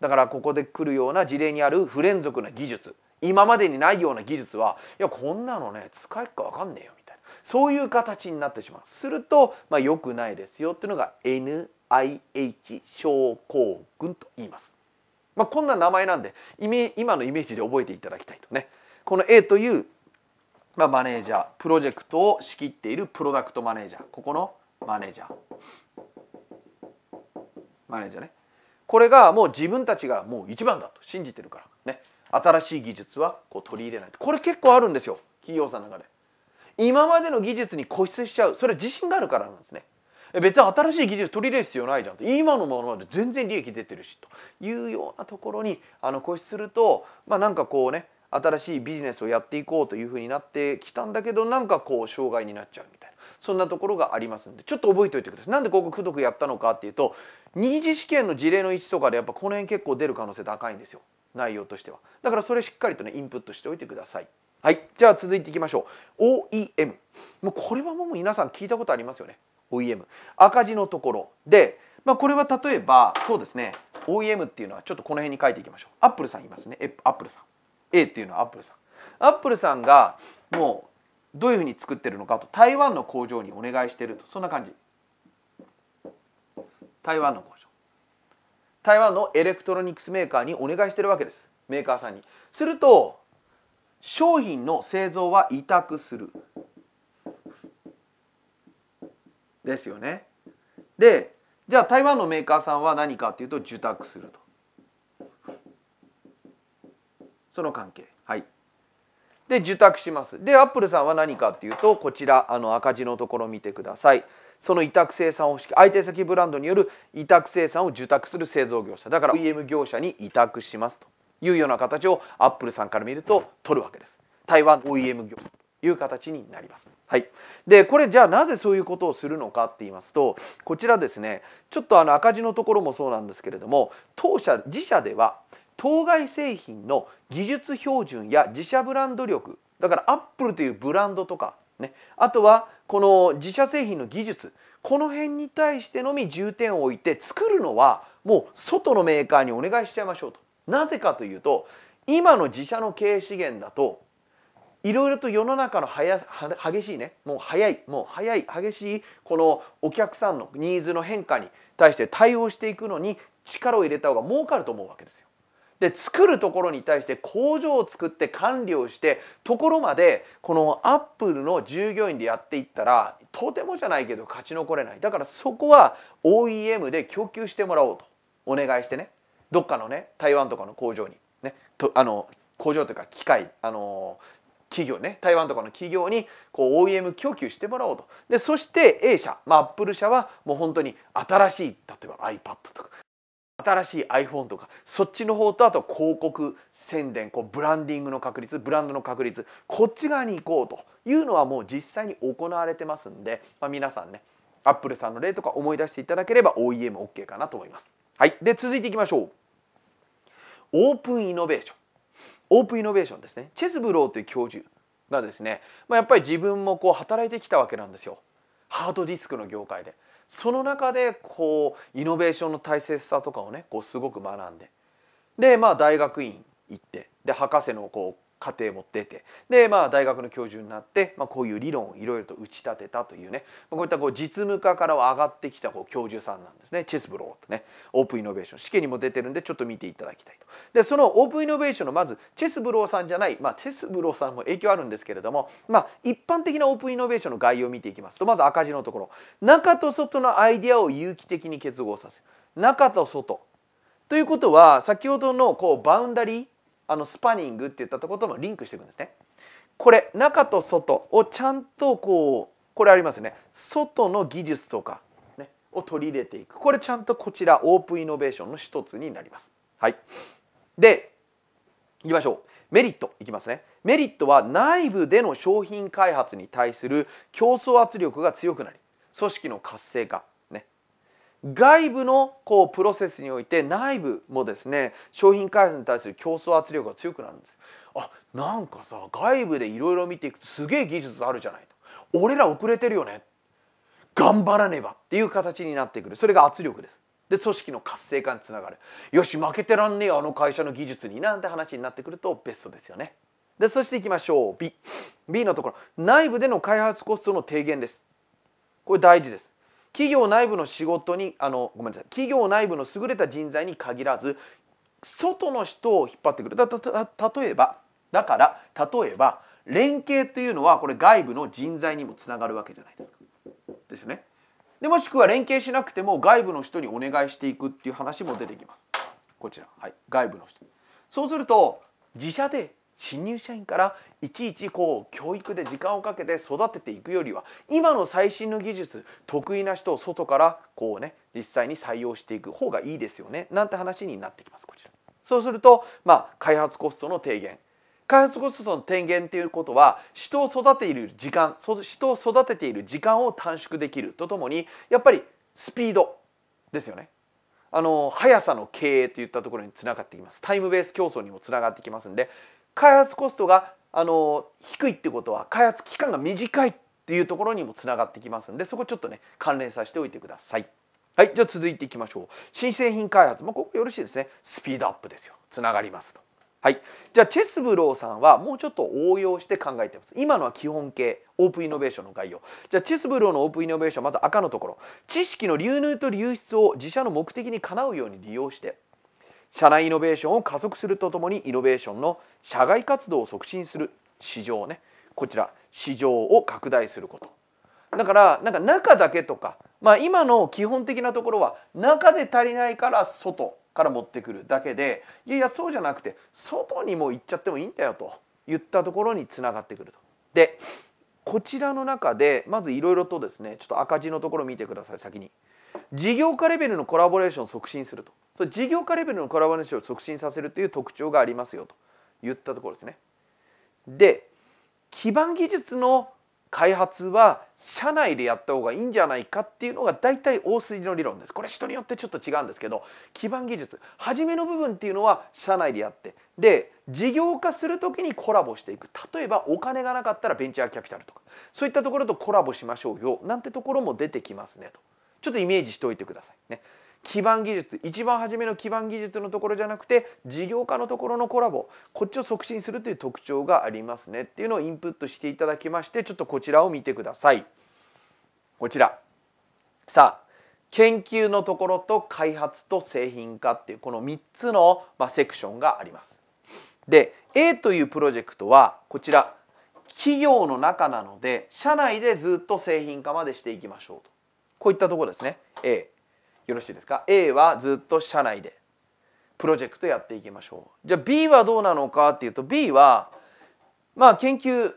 だからここで来るような事例にある不連続な技術今までにないような技術はいやこんなのね使えるか分かんねえよみたいなそういう形になってしまうすると、まあ、良くないですよっていうのが NIH 症候群と言います、まあ、こんな名前なんで今のイメージで覚えていただきたいとねこの A という、まあ、マネージャープロジェクトを仕切っているプロダクトマネージャーここのマネージャーマネージャーねこれがもう自分たちがもう一番だと信じてるからね新しい技術はこう取り入れないこれ結構あるんですよ企業さんの中で今までの技術に固執しちゃうそれは自信があるからなんですね別に新しい技術取り入れる必要ないじゃん今のものまで全然利益出てるしというようなところにあの固執するとまあなんかこうね新しいビジネスをやっていこうというふうになってきたんだけどなんかこう障害になっちゃうみたいなそんなところがありますんでちょっと覚えておいてください。なんでここくどくやったのかっていうと二次試験の事例の1とかでやっぱこの辺結構出る可能性高いんですよ。内容としてはだからそれしっかりとねインプットしておいてくださいはいじゃあ続いていきましょう OEM もうこれはもう皆さん聞いたことありますよね OEM 赤字のところで、まあ、これは例えばそうですね OEM っていうのはちょっとこの辺に書いていきましょうアップルさんいますねアップルさん A っていうのはアップルさんアップルさんがもうどういうふうに作ってるのかと台湾の工場にお願いしてるとそんな感じ台湾の工場台湾のエレクトロニクスメーカーにお願いしてるわけですメーカーさんにすると商品の製造は委託するですよねでじゃあ台湾のメーカーさんは何かっていうと受託するとその関係はいで受託しますでアップルさんは何かっていうとこちらあの赤字のところ見てくださいその委託生産方式相手先ブランドによる委託生産を受託する製造業者だから OEM 業者に委託しますというような形をアップルさんから見ると取るわけです台湾 OEM 業という形になります、はい、でこれじゃあなぜそういうことをするのかって言いますとこちらですねちょっとあの赤字のところもそうなんですけれども当社自社では当該製品の技術標準や自社ブランド力だからアップルというブランドとかね、あとはこの自社製品の技術この辺に対してのみ重点を置いて作るのはもう外のメーカーにお願いしちゃいましょうと。なぜかというと今の自社の経営資源だといろいろと世の中のはや激しいねもう早いもう早い激しいこのお客さんのニーズの変化に対して対応していくのに力を入れた方が儲かると思うわけですよ。で作るところに対して工場を作って管理をしてところまでこのアップルの従業員でやっていったらとてもじゃないけど勝ち残れないだからそこは OEM で供給してもらおうとお願いしてねどっかのね台湾とかの工場にねとあの工場というか機械あの企業ね台湾とかの企業にこう OEM 供給してもらおうとでそして A 社、アップル社はもう本当に新しい例えば iPad とか新しい iPhone とかそっちの方とあと広告宣伝こうブランディングの確率ブランドの確率こっち側に行こうというのはもう実際に行われてますんで、まあ、皆さんねアップルさんの例とか思い出していただければ OEMOK、かなと思います。はい、で続いていきましょうオープンイノベーションオープンイノベーションですねチェスブローという教授がですね、まあ、やっぱり自分もこう働いてきたわけなんですよハードディスクの業界で。その中でこうイノベーションの大切さとかをねこうすごく学んででまあ大学院行ってで博士のこう家庭も出てで、まあ、大学の教授になって、まあ、こういう理論をいろいろと打ち立てたというね、まあ、こういったこう実務家から上がってきたこう教授さんなんですねチェスブローとねオープンイノベーション試験にも出てるんでちょっと見ていただきたいとでそのオープンイノベーションのまずチェスブローさんじゃない、まあ、チェスブローさんも影響あるんですけれども、まあ、一般的なオープンイノベーションの概要を見ていきますとまず赤字のところ中と外のアイデアを有機的に結合させる中と外ということは先ほどのこうバウンダリーあのスパニングって言ったところともリンクしていくんですね。これ中と外をちゃんとこうこれありますよね外の技術とか、ね、を取り入れていくこれちゃんとこちらオープンイノベーションの一つになります。はい、でいきましょうメリットいきますねメリットは内部での商品開発に対する競争圧力が強くなり組織の活性化外部のこうプロセスにおいて内部もですね商品開発に対する競争圧力が強くなるんです。あなんかさ外部でいろいろ見ていくとすげえ技術あるじゃないと俺ら遅れてるよね頑張らねばっていう形になってくるそれが圧力です。で組織の活性化につながるよし負けてらんねえあの会社の技術になんて話になってくるとベストですよね。でそしていきましょう B B のところ内部での開発コストの低減ですこれ大事です企業内部の仕事にあのごめんなさい企業内部の優れた人材に限らず外の人を引っ張ってくるだた例えばだから例えば連携というのはこれ外部の人材にもつながるわけじゃないですか。ですよね。でもしくは連携しなくても外部の人にお願いしていくっていう話も出てきます。こちら、はい、外部の人。そうすると自社で新入社員からいちいちこう教育で時間をかけて育てていくよりは今の最新の技術得意な人を外からこうね実際に採用していく方がいいですよねなんて話になってきますこちら。そうすると、まあ、開発コストの低減開発コストの低減ということは人を育てている時間人を育てている時間を短縮できるとともにやっぱりスピードですよねあの速さの経営といったところにつながってきますタイムベース競争にもつながってきますんで開発コストがあの低いってことは開発期間が短いっていうところにもつながってきますんでそこちょっとね関連させておいてください。はい、じゃあ続いていきましょう。新製品開発、もここよろしいですね。スピードアップですよ。つながりますと。はい、じゃあチェスブローさんはもうちょっと応用して考えてます今のは基本形オープンイノベーションの概要じゃあチェスブローのオープンイノベーションまず赤のところ知識の流入と流出を自社の目的にかなうように利用して社内イノベーションを加速するとともにイノベーションの社外活動を促進する市場ねこちら市場を拡大することだからなんか中だけとか、まあ、今の基本的なところは中で足りないから外から持ってくるだけでいやいやそうじゃなくて外にも行っちゃってもいいんだよと言ったところにつながってくると。でこちらの中でまずいろいろとですねちょっと赤字のところ見てください先に。事業化レベルのコラボレーションを促進するとそ事業家レベルのコラショ主を促進させるという特徴がありますよと言ったところですね。で基盤技術の開発は社内でやった方がいいんじゃないかっていうのが大体大筋の理論です。これ人によってちょっと違うんですけど基盤技術初めの部分っていうのは社内でやってで事業化する時にコラボしていく例えばお金がなかったらベンチャーキャピタルとかそういったところとコラボしましょうよなんてところも出てきますねとちょっとイメージしておいてくださいね。基盤技術一番初めの基盤技術のところじゃなくて事業化のところのコラボこっちを促進するという特徴がありますねっていうのをインプットしていただきましてちょっとこちらを見てください。こちらさあ研究のところと開発と製品化っていうこの3つの、まセクションがあります。で A というプロジェクトはこちら企業の中なので社内でずっと製品化までしていきましょうとこういったところですね A。よろしいですか A はずっと社内でプロジェクトやっていきましょうじゃあ B はどうなのかっていうと B はまあ研究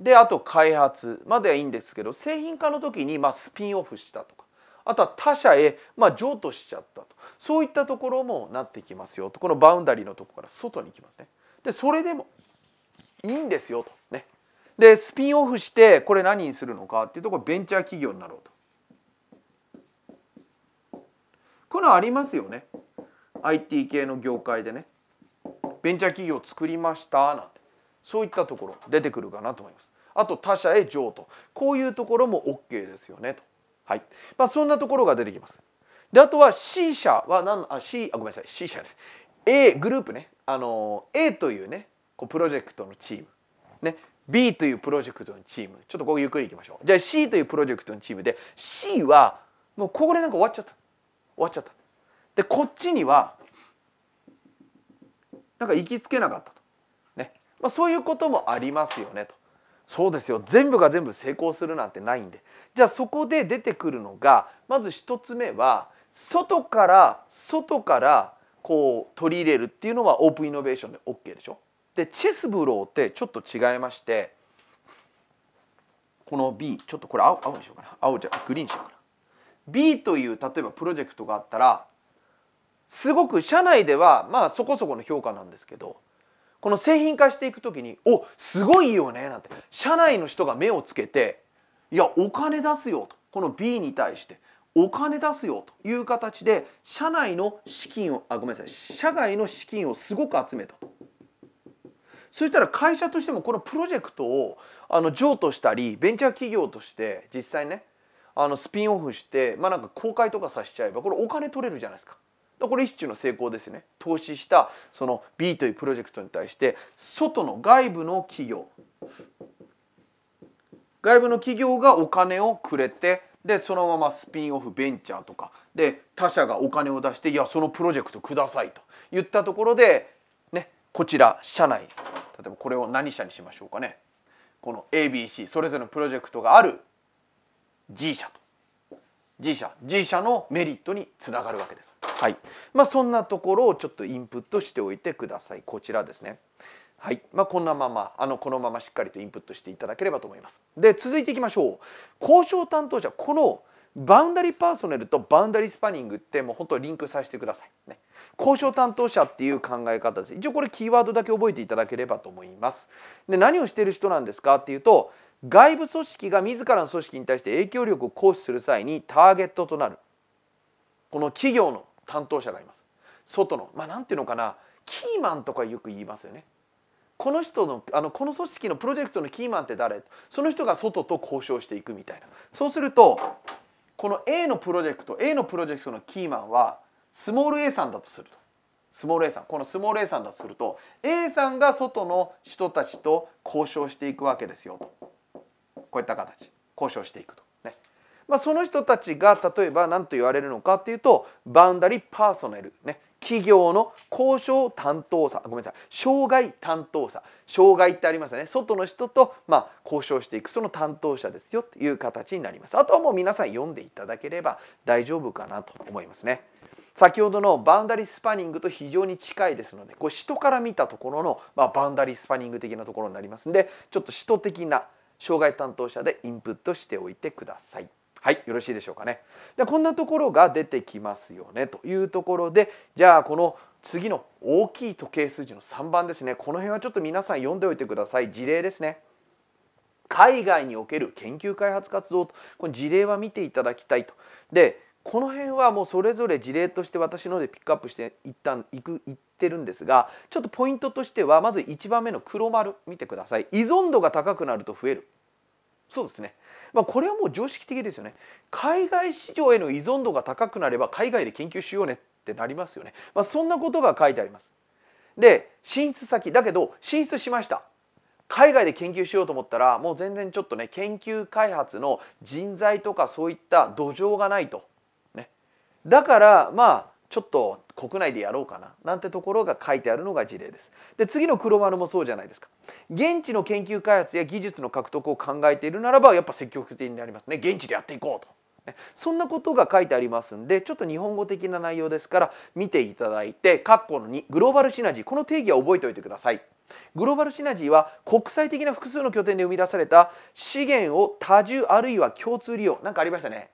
であと開発まではいいんですけど製品化の時にまあスピンオフしたとかあとは他社へまあ譲渡しちゃったとそういったところもなってきますよとこのバウンダリーのとこから外に行きますね。でそれでもいいんですよとね。でスピンオフしてこれ何にするのかっていうとこれベンチャー企業になろうと。こういうのありますよね IT 系の業界でねベンチャー企業を作りましたなんてそういったところ出てくるかなと思いますあと他社へ譲渡こういうところも OK ですよねとはいまあそんなところが出てきますであとは C 社は何あ C あごめんなさい C 社ね A グループねあの A というねこうプロジェクトのチームね B というプロジェクトのチームちょっとここゆっくりいきましょうじゃあ C というプロジェクトのチームで C はもうここでなんか終わっちゃった終わっちゃったでこっちにはなんか行きつけなかったと、ねまあ、そういうこともありますよねとそうですよ全部が全部成功するなんてないんでじゃあそこで出てくるのがまず1つ目は外から外からこう取り入れるっていうのはオープンイノベーションで OK でしょでチェスブローってちょっと違いましてこの B ちょっとこれ青青にしようかな青じゃグリーンにしようかな B という例えばプロジェクトがあったらすごく社内ではまあそこそこの評価なんですけどこの製品化していく時に「おすごいよね」なんて社内の人が目をつけて「いやお金出すよ」とこの B に対して「お金出すよ」という形で社内の資金をあごめんなさい社外の資金をすごく集めたと。そしたら会社としてもこのプロジェクトをあの譲渡したりベンチャー企業として実際ねあのスピンオフして、まあ、なんか公開とかさせちゃえばこれお金取れるじゃないですか。これ一種の成功ですね投資したその B というプロジェクトに対して外の外部の企業外部の企業がお金をくれてでそのままスピンオフベンチャーとかで他社がお金を出していやそのプロジェクトくださいと言ったところで、ね、こちら社内例えばこれを何社にしましょうかねこの ABC それぞれのプロジェクトがある G 社と G 社 G 社のメリットにつながるわけです。はいまあ、そんなところをちょっとインプットしておいてくださいこちらですね。はいまあ、こんなままあのこのまましっかりとインプットしていただければと思います。で続いていきましょう交渉担当者このバウンダリーパーソネルとバウンダリースパニングってもう本当リンクさせてください、ね、交渉担当者っていう考え方です一応これキーワードだけ覚えていただければと思いますで何をしてる人なんですかっていうと外部組織が自らの組織に対して影響力を行使する際にターゲットとなるこの企業の担当者がいます外のまあ何ていうのかなキーマンとかよく言いますよねこの人のあのこの組織のプロジェクトのキーマンって誰その人が外と交渉していくみたいなそうするとこの A のプロジェクト A のプロジェクトのキーマンはスモール A さんだとするとスモール A さんこのスモール A さんだとすると A さんが外の人たちと交渉していくわけですよと。こういった形交渉していくと。ねまあ、その人たちが例えば何と言われるのかっていうとバウンダリーパーソナル、ね、企業の交渉担当者ごめんなさい障害担当者障害ってありますよね外の人とま交渉していくその担当者ですよという形になりますあとはもう皆さん読んでいただければ大丈夫かなと思いますね先ほどのバウンダリースパニングと非常に近いですのでこれ人から見たところの、まバウンダリースパニング的なところになりますんでちょっと使徒的な障害担当者でインプットしておいてください。はい、よろしいでしょうかね。でこんなところが出てきますよねというところでじゃあこの次の大きい時計数字の3番ですねこの辺はちょっと皆さん読んでおいてください事例ですね。海外における研究開発活動とこの事例は見ていただきたいと。でこの辺はもうそれぞれ事例として私のでピックアップして一旦行く行ってるんですがちょっとポイントとしてはまず1番目の黒丸見てください依存度が高くなると増えるそうですね、まあ、これはもう常識的ですよね海外市場への依存度が高くなれば海外で研究しようねってなりますよね、まあ、そんなことが書いてありますで進出先だけど進出しました海外で研究しようと思ったらもう全然ちょっとね研究開発の人材とかそういった土壌がないと、ね、だからまあちょっと国内でやろうかななんてところが書いてあるのが事例です。で次の黒丸もそうじゃないですか。現地の研究開発や技術の獲得を考えているならばやっぱ積極的になりますね現地でやっていこうと。そんなことが書いてありますんでちょっと日本語的な内容ですから見ていただいて括弧の2グローバルシナジーこの定義は覚えておいてください。グローバルシナジーは国際的な複数の拠点で生み出された資源を多重あるいは共通利用なんかありましたね。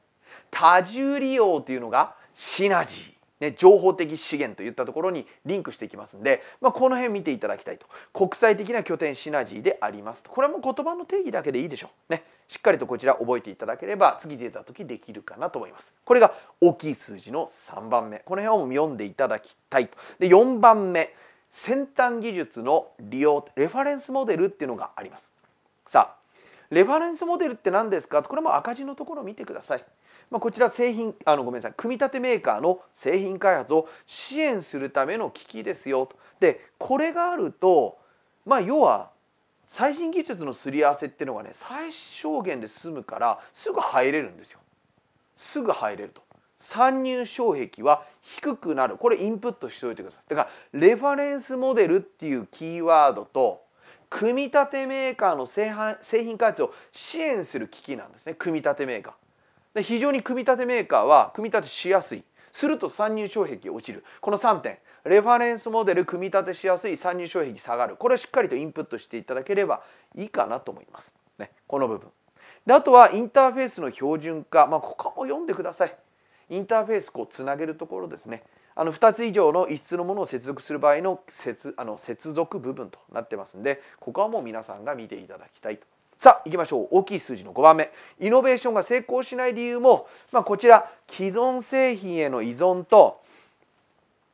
多重利用というのがシナジー。ね、情報的資源といったところにリンクしていきますんで、まあ、この辺見ていただきたいと国際的な拠点シナジーでありますとこれはも言葉の定義だけでいいでしょうねしっかりとこちら覚えていただければ次出た時できるかなと思いますこれが大きい数字の3番目この辺を読んでいただきたいとで4番目先端技術の利用レファレンスモデルっていうのがありますさあレファレンスモデルって何ですかこれも赤字のところ見てくださいまあ、こちら製品あのごめんなさい組み立てメーカーの製品開発を支援するための機器ですよと。でこれがあると、まあ、要は最新技術のすり合わせっていうのがね最小限で済むからすぐ入れるんですよ。すぐ入れると。参入障壁は低くなるこれインプットしておいてくださいだからレファレンスモデルっていうキーワードと組み立てメーカーの製品開発を支援する機器なんですね組み立てメーカー。非常に組み立てメーカーは組み立てしやすいすると参入障壁落ちるこの3点レファレンスモデル組み立てしやすい参入障壁下がるこれしっかりとインプットしていただければいいかなと思います、ね、この部分であとはインターフェースの標準化、まあ、ここも読んでくださいインターフェースこうつなげるところですねあの2つ以上の異質のものを接続する場合の接あの接続部分となってますんでここはもう皆さんが見ていただきたいとさあ行きましょう大きい数字の5番目イノベーションが成功しない理由も、まあ、こちら既存製品への依存と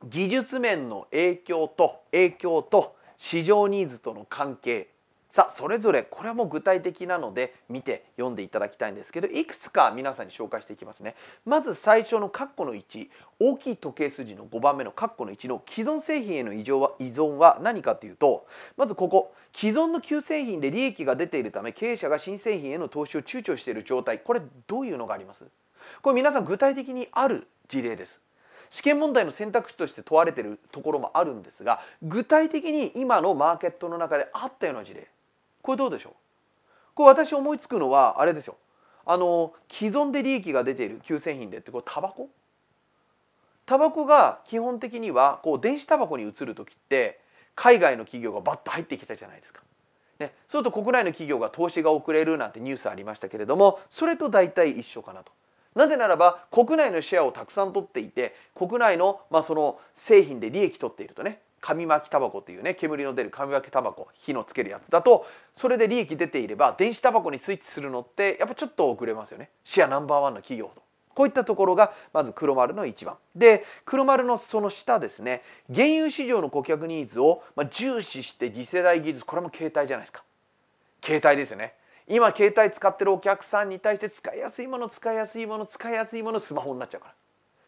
技術面の影響と影響と市場ニーズとの関係さあそれぞれこれはもう具体的なので見て読んでいただきたいんですけどいくつか皆さんに紹介していきますねまず最初の括弧の1大きい時計筋の5番目の括弧の1の既存製品への異常は依存は何かというとまずここ既存の旧製品で利益が出ているため経営者が新製品への投資を躊躇している状態これどういうのがありますこれ皆さん具体的にある事例です試験問題の選択肢として問われているところもあるんですが具体的に今のマーケットの中であったような事例これどうでしょうこれ私思いつくのはあれですよあの既存で利益が出ている旧製品でってこれタバコタバコが基本的にはこう電子タバコに移る時って海外の企業がバッと入ってきたじゃないですか。ね、そうすると国内の企業が投資が遅れるなんてニュースありましたけれどもそれと大体一緒かなと。なぜならば国内のシェアをたくさん取っていて国内の,、まあその製品で利益取っているとね紙巻きタバコていうね煙の出る紙巻きタバコ火のつけるやつだとそれで利益出ていれば電子タバコにスイッチするのってやっぱちょっと遅れますよねシェアナンバーワンの企業と。こういったところがまず黒丸の1番で黒丸のその下ですね原油市場の顧客ニーズを重視して次世代技術これも携帯じゃないですか携帯ですよね今携帯使ってるお客さんに対して使いやすいもの使いやすいもの使いやすいものスマホになっちゃうから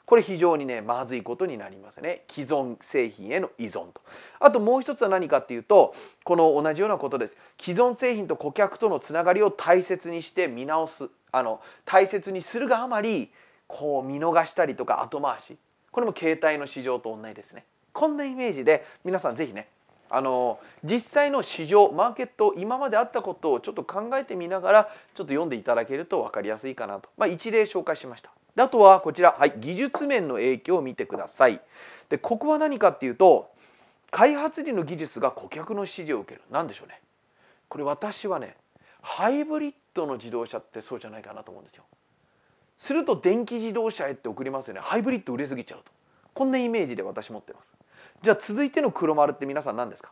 これ非常にねまずいことになりますね既存製品への依存とあともう一つは何かっていうとこの同じようなことです既存製品と顧客とのつながりを大切にして見直すあの大切にするがあまりこう見逃したりとか後回しこれも携帯の市場と同じですねこんなイメージで皆さん是非ねあの実際の市場マーケット今まであったことをちょっと考えてみながらちょっと読んでいただけると分かりやすいかなと、まあ、一例紹介しました。であとはこちら、はい、技術面の影響を見てくださいでここは何かっていうと開発時の技術が顧客の支持を受ける何でしょうねこれ私はねハイブリッドの自動車ってそうじゃないかなと思うんですよすると電気自動車へって送りますよねハイブリッド売れすぎちゃうとこんなイメージで私持ってますじゃあ続いての黒丸って皆さん何ですか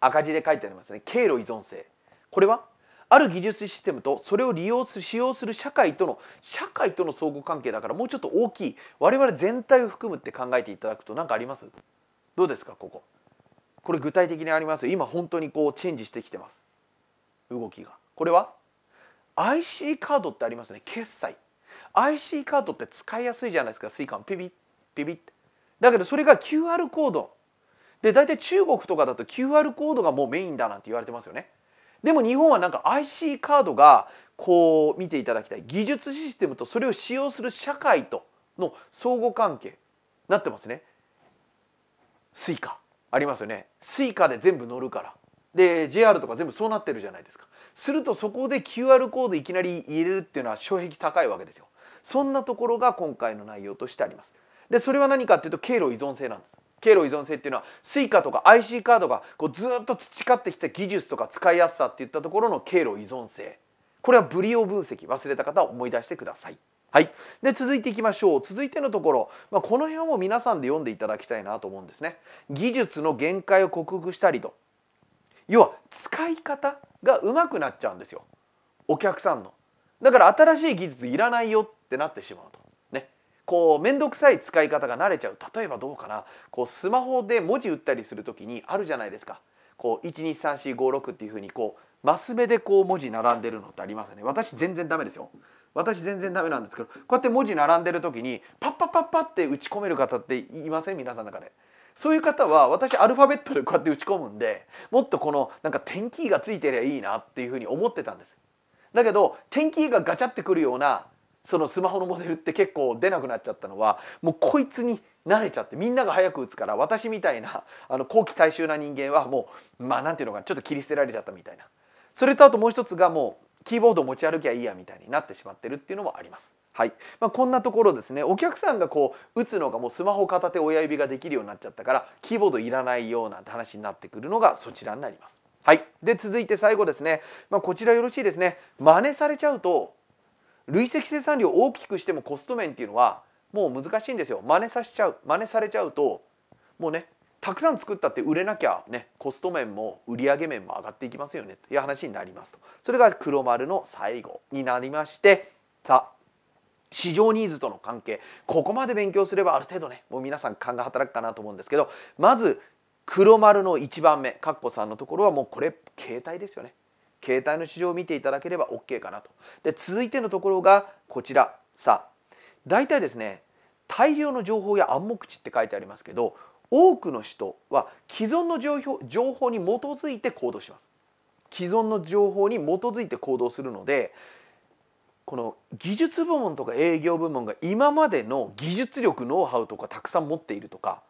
赤字で書いてありますね経路依存性これはある技術システムとそれを利用する使用する社会との社会との相互関係だからもうちょっと大きい我々全体を含むって考えていただくと何かありますどうですかこここれ具体的にあります今本当にこうチェンジしてきてます動きがこれは IC カードってありますね決済 IC カードって使いやすいじゃないですかスイカ c a ピピッピピッだけどそれが QR コードで大体中国とかだと QR コードがもうメインだなんて言われてますよねでも日本はなんか IC カードがこう見ていただきたい技術システムとそれを使用する社会との相互関係なってますね。スイカありますよね。スイカで全部乗るから。で JR とか全部そうなってるじゃないですか。するとそこで QR コードいきなり入れるっていうのは障壁高いわけですよ。そんなところが今回の内容としてあります。でそれは何かっていうと経路依存性なんです。経路依存性っていうのは Suica とか IC カードがこうずっと培ってきた技術とか使いやすさっていったところの経路依存性これはブリオ分析忘れた方は思い出してください。はい、で続いていきましょう続いてのところ、まあ、この辺をも皆さんで読んでいただきたいなと思うんですね。技術の限界を克服したりと要は使い方がうまくなっちゃうんですよお客さんの。だから新しい技術いらないよってなってしまうと。こう面倒くさい使い方が慣れちゃう例えばどうかなこうスマホで文字打ったりする時にあるじゃないですかこう123456っていうふうにこうマス目でこう文字並んでるのってありますよね私全然ダメですよ私全然ダメなんですけどこうやって文字並んでる時にパッパッパッパって打ち込める方っていません皆さんの中で。そういう方は私アルファベットでこうやって打ち込むんでもっとこのなんか点キーがついてりゃいいなっていうふうに思ってたんです。だけど点キーがガチャってくるようなそのスマホのモデルって結構出なくなっちゃったのはもうこいつに慣れちゃってみんなが早く打つから私みたいなあの後期大衆な人間はもうまあなんていうのかなちょっと切り捨てられちゃったみたいなそれとあともう一つがもうキーボード持ち歩きゃいいやみたいになってしまってるっていうのもあります。はいまあ、こんなところですねお客さんがこう打つのがもうスマホ片手親指ができるようになっちゃったからキーボードいらないようなんて話になってくるのがそちらになります。はい、で続いて最後ですね、まあ、こちらよろしいですね真似されちゃうと累積生産量を大きくしてもコスト面っていうのはもう難しいんですよ真似させちゃう真似されちゃうともうねたくさん作ったって売れなきゃねコスト面も売上面も上がっていきますよねという話になりますとそれが黒丸の最後になりましてさあ市場ニーズとの関係ここまで勉強すればある程度ねもう皆さん勘が働くかなと思うんですけどまず黒丸の1番目かっこさんのところはもうこれ携帯ですよね携帯の市場を見ていただければ OK かなとで続いてのところがこちらさあ大体ですね大量の情報や暗黙知って書いてありますけど多くの人は既存の情報情報に基づいて行動します既存の情報に基づいて行動するのでこの技術部門とか営業部門が今までの技術力ノウハウとかたくさん持っているとか、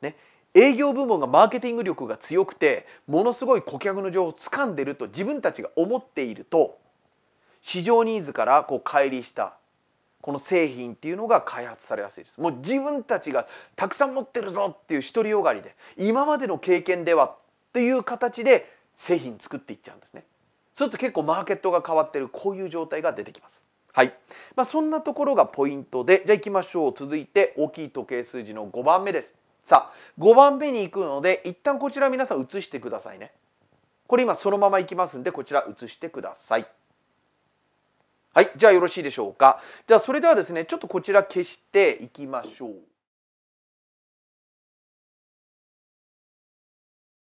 ね、営業部門がマーケティング力が強くてものすごい顧客の情報を掴んでると自分たちが思っていると市場ニーズからこう乖離したこの製品っていうのが開発されやすいですもう自分たちがたくさん持ってるぞっていう独りよがりで今までの経験ではっていう形で製品作っていっちゃうんですねそうすると結構マーケットが変わってるこういう状態が出てきますはい、まあ、そんなところがポイントでじゃあいきましょう続いて大きい時計数字の5番目ですさあ5番目に行くので一旦こちら皆さん写してくださいねこれ今そのままいきますんでこちら写してくださいはいじゃあよろしいでしょうかじゃあそれではですねちょっとこちら消していきましょう